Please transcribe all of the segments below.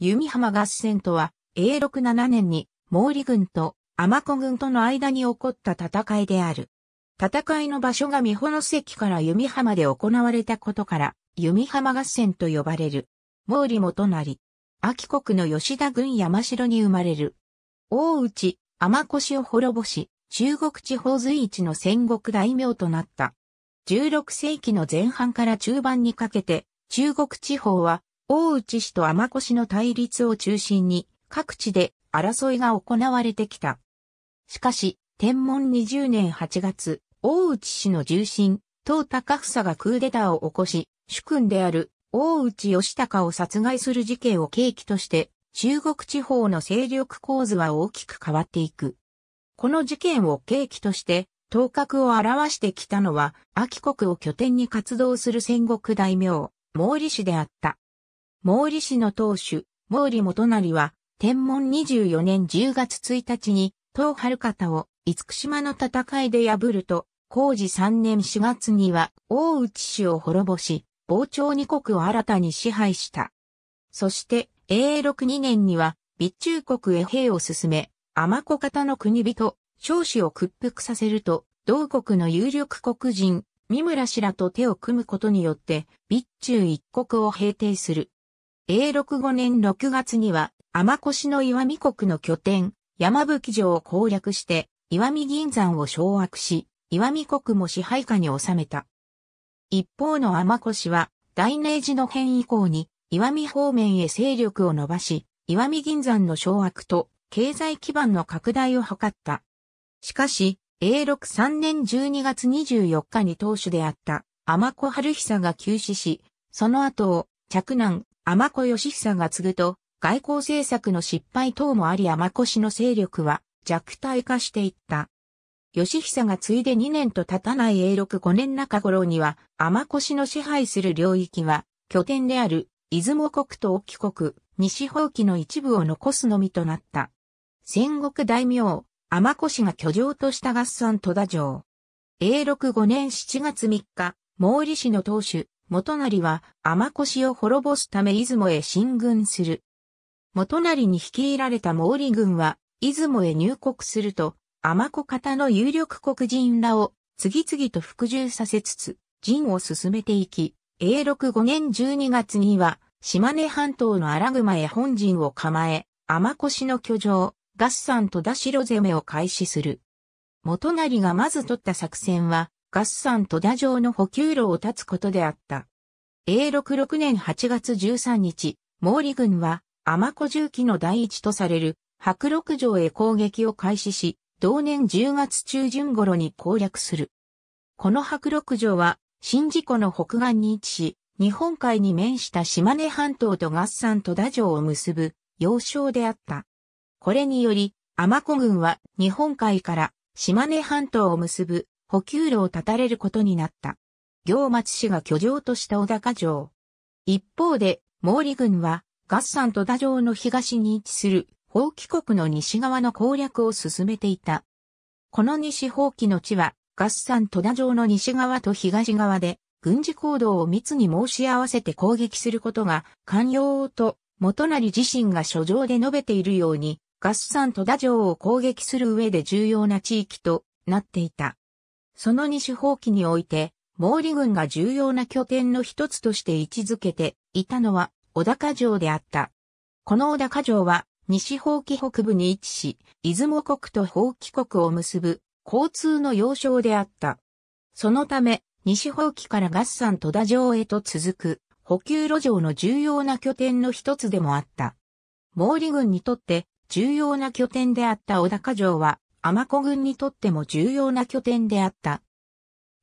弓浜合戦とは、永禄7年に、毛利軍と天子軍との間に起こった戦いである。戦いの場所が三保関から弓浜で行われたことから、弓浜合戦と呼ばれる。毛利元り、秋国の吉田軍山城に生まれる。大内、天氏を滅ぼし、中国地方随一の戦国大名となった。16世紀の前半から中盤にかけて、中国地方は大内氏と天越の対立を中心に、各地で争いが行われてきた。しかし、天文20年8月、大内氏の重臣、東高房がクーデターを起こし、主君である大内義高を殺害する事件を契機として、中国地方の勢力構図は大きく変わっていく。この事件を契機として、頭角を表してきたのは、秋国を拠点に活動する戦国大名、毛利氏であった。毛利氏の当主、毛利元就は、天文24年10月1日に、東春方を、五福島の戦いで破ると、工事3年4月には、大内氏を滅ぼし、傍聴二国を新たに支配した。そして、永禄2年には、備中国へ兵を進め、天子方の国人、少子を屈服させると、同国の有力国人、三村氏らと手を組むことによって、備中一国を平定する。永禄5年6月には、天越の岩見国の拠点、山吹城を攻略して、岩見銀山を掌握し、岩見国も支配下に収めた。一方の天越は、大明寺の変以降に、岩見方面へ勢力を伸ばし、岩見銀山の掌握と、経済基盤の拡大を図った。しかし、永禄3年12月24日に当主であった、天子春久が急死し、その後を、嫡男、天子義久が継ぐと、外交政策の失敗等もあり天子氏の勢力は弱体化していった。義久が継いで2年と経たない永禄5年中頃には、天子氏の支配する領域は、拠点である、出雲国と沖国、西方期の一部を残すのみとなった。戦国大名、天子氏が居城とした合算戸田城。永禄5年7月3日、毛利氏の当主、元成は天越を滅ぼすため出雲へ進軍する。元成に率いられた毛利軍は、出雲へ入国すると、天子方の有力国人らを次々と服従させつつ、陣を進めていき、永禄5年12月には、島根半島の荒熊へ本陣を構え、天越の居城、合算と田代攻めを開始する。元成がまず取った作戦は、合算戸田城の補給路を断つことであった。永禄6年8月13日、毛利軍は天子重機の第一とされる白六城へ攻撃を開始し、同年10月中旬頃に攻略する。この白六城は、新事故の北岸に位置し、日本海に面した島根半島と合算戸田城を結ぶ要衝であった。これにより、天子軍は日本海から島根半島を結ぶ補給路を断たれることになった。行松氏が居城とした小高城。一方で、毛利軍は、合算戸田城の東に位置する、放棄国の西側の攻略を進めていた。この西放棄の地は、合算戸田城の西側と東側で、軍事行動を密に申し合わせて攻撃することが、寛容と元成自身が書状で述べているように、合算戸田城を攻撃する上で重要な地域となっていた。その西方規において、毛利軍が重要な拠点の一つとして位置づけていたのは小高城であった。この小高城は西方規北部に位置し、出雲国と法規国を結ぶ交通の要衝であった。そのため、西方規から合山戸田城へと続く補給路上の重要な拠点の一つでもあった。毛利軍にとって重要な拠点であった小高城は天子軍にとっても重要な拠点であった。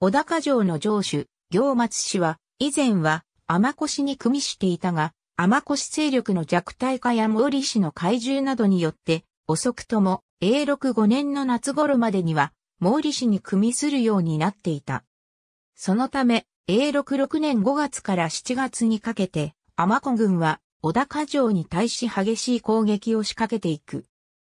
小高城の城主、行松氏は、以前は天子氏に組みしていたが、天子氏勢力の弱体化や毛利氏の怪獣などによって、遅くとも永禄5年の夏頃までには、毛利氏に組みするようになっていた。そのため、永禄6年5月から7月にかけて、天子軍は小高城に対し激しい攻撃を仕掛けていく。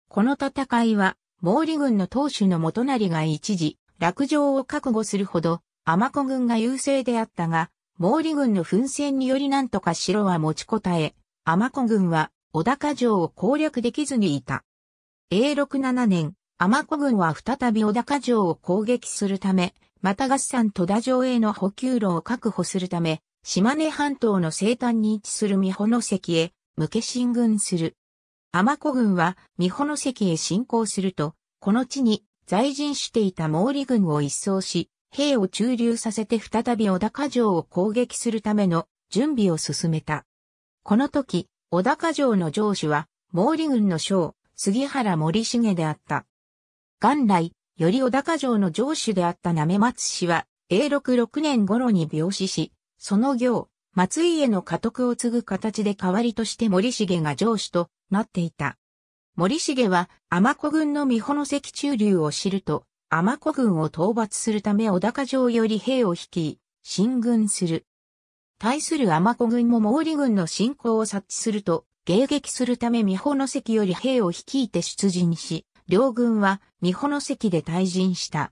この戦いは毛利軍の当主の元成が一時、落城を覚悟するほど、天子軍が優勢であったが、毛利軍の奮戦によりなんとか城は持ちこたえ、天子軍は小高城を攻略できずにいた。永禄7年、天子軍は再び小高城を攻撃するため、また合算戸田城への補給路を確保するため、島根半島の西端に位置する三保の関へ、向け進軍する。天子軍は三保の関へ侵攻すると、この地に在陣していた毛利軍を一掃し、兵を駐留させて再び小高城を攻撃するための準備を進めた。この時、小高城の城主は毛利軍の将、杉原森重であった。元来、より小高城の城主であった舐め松氏は、永禄6年頃に病死し、その行、松井への家督を継ぐ形で代わりとして森重が上司となっていた。森重は天子軍の美穂の関中流を知ると、天子軍を討伐するため小高城より兵を率い、進軍する。対する天子軍も毛利軍の進行を察知すると、迎撃するため美穂の関より兵を率いて出陣し、両軍は美穂の関で退陣した。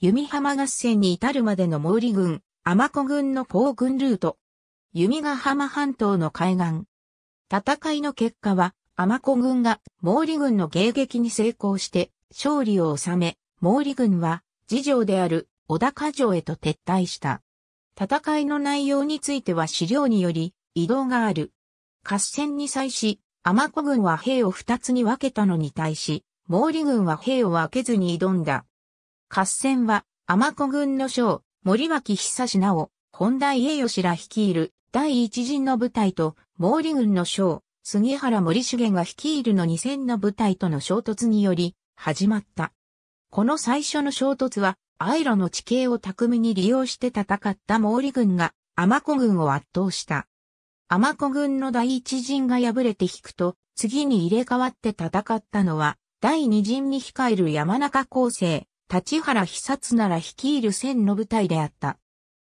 弓浜合戦に至るまでの毛利軍、天子軍の行軍ルート、弓ヶ浜半島の海岸。戦いの結果は、天子軍が毛利軍の迎撃に成功して勝利を収め、毛利軍は次女である小高城へと撤退した。戦いの内容については資料により移動がある。合戦に際し、天子軍は兵を二つに分けたのに対し、毛利軍は兵を分けずに挑んだ。合戦は、天子軍の将、森脇久志直、本田家吉ら率いる第一陣の部隊と毛利軍の将、杉原森重が率いるの2戦の部隊との衝突により始まった。この最初の衝突は、アイロの地形を巧みに利用して戦った毛利軍が、アマコ軍を圧倒した。アマコ軍の第一陣が敗れて引くと、次に入れ替わって戦ったのは、第二陣に控える山中高生、立原久なら率いる戦の部隊であった。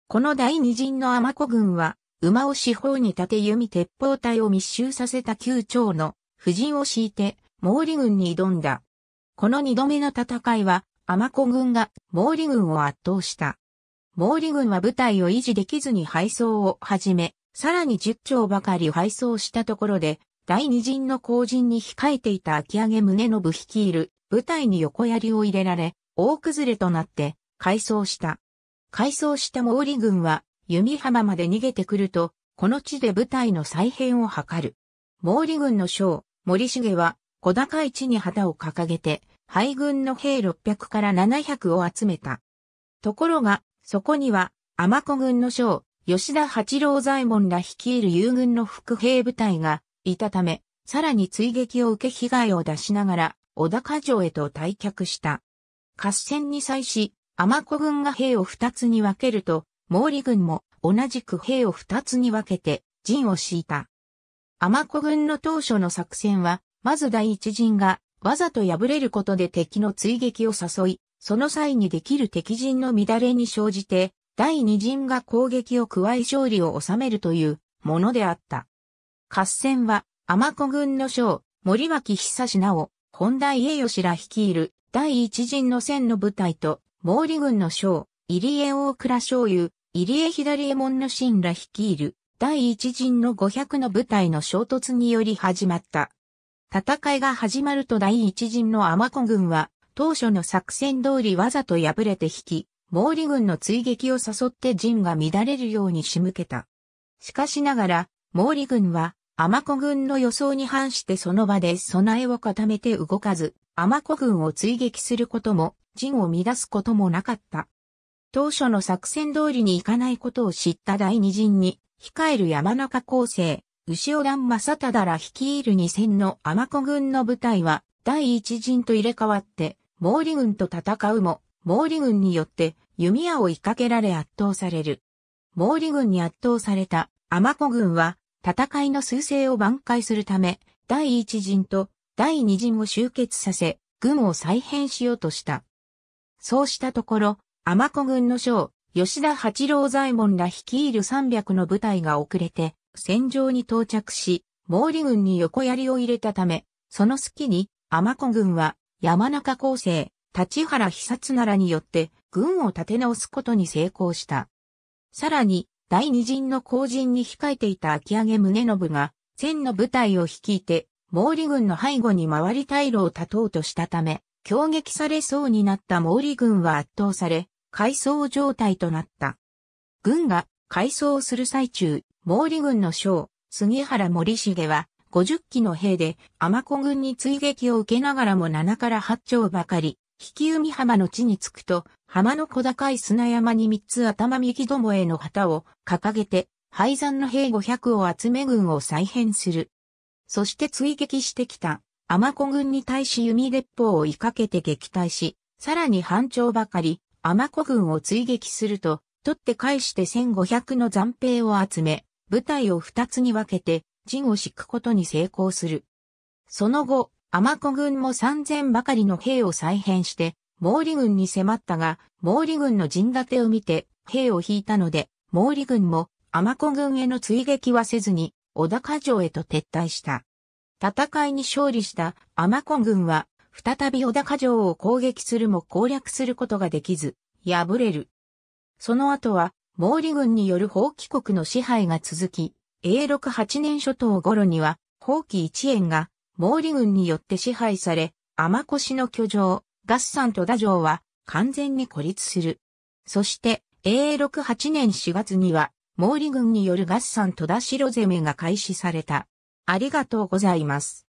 この第二陣のアマコ軍は、馬を四方に縦弓鉄砲隊を密集させた九長の婦人を敷いて、毛利軍に挑んだ。この二度目の戦いは、天子軍が毛利軍を圧倒した。毛利軍は部隊を維持できずに敗走を始め、さらに十丁ばかり敗走したところで、第二陣の後陣に控えていた秋上宗部率いる部隊に横槍を入れられ、大崩れとなって、改装した。改装した毛利軍は弓浜まで逃げてくると、この地で部隊の再編を図る。毛利軍の将、森重は、小高い地に旗を掲げて、敗軍の兵600から700を集めた。ところが、そこには、天子軍の将、吉田八郎左衛門ら率いる友軍の副兵部隊が、いたため、さらに追撃を受け被害を出しながら、小高城へと退却した。合戦に際し、天子軍が兵を二つに分けると、毛利軍も同じく兵を二つに分けて陣を敷いた。天子軍の当初の作戦は、まず第一陣がわざと敗れることで敵の追撃を誘い、その際にできる敵陣の乱れに生じて、第二陣が攻撃を加え勝利を収めるというものであった。合戦は、天子軍の将、森脇久志直、本大栄義ら率いる第一陣の戦の部隊と、毛利軍の将、入江大倉将優、入江左衛門の神ら率いる第一陣の500の部隊の衝突により始まった。戦いが始まると第一陣の天子軍は当初の作戦通りわざと敗れて引き、毛利軍の追撃を誘って陣が乱れるように仕向けた。しかしながら、毛利軍は天子軍の予想に反してその場で備えを固めて動かず、天子軍を追撃することも、陣を乱すこともなかった。当初の作戦通りにいかないことを知った第二陣に、控える山中高生、牛尾段正忠ら率いる二戦の天子軍の部隊は、第一陣と入れ替わって、毛利軍と戦うも、毛利軍によって弓矢を追いかけられ圧倒される。毛利軍に圧倒された天子軍は、戦いの趨勢を挽回するため、第一陣と第二陣を集結させ、軍を再編しようとした。そうしたところ、天子軍の将、吉田八郎左衛門ら率いる300の部隊が遅れて、戦場に到着し、毛利軍に横槍を入れたため、その隙に、天子軍は、山中厚生、立原久綱らによって、軍を立て直すことに成功した。さらに、第二陣の後陣に控えていた秋上宗信が、千の部隊を率いて、毛利軍の背後に回り退路を立とうとしたため、攻撃されそうになった毛利軍は圧倒され、改装状態となった。軍が改装する最中、毛利軍の将、杉原森重は、50機の兵で、天子軍に追撃を受けながらも7から8丁ばかり、引き海浜の地に着くと、浜の小高い砂山に3つ頭右どもへの旗を掲げて、廃山の兵500を集め軍を再編する。そして追撃してきた、天子軍に対し弓鉄砲を追いかけて撃退し、さらに半丁ばかり、天子軍を追撃すると、取って返して1500の残兵を集め、部隊を2つに分けて、陣を敷くことに成功する。その後、天子軍も3000ばかりの兵を再編して、毛利軍に迫ったが、毛利軍の陣立てを見て、兵を引いたので、毛利軍も天子軍への追撃はせずに、小高城へと撤退した。戦いに勝利した天子軍は再び小高城を攻撃するも攻略することができず、敗れる。その後は、毛利軍による放棄国の支配が続き、永禄8年初頭頃には、放棄一円が毛利軍によって支配され、天越の居城、合算戸田城は完全に孤立する。そして、永禄8年4月には、毛利軍による合算戸田城攻めが開始された。ありがとうございます。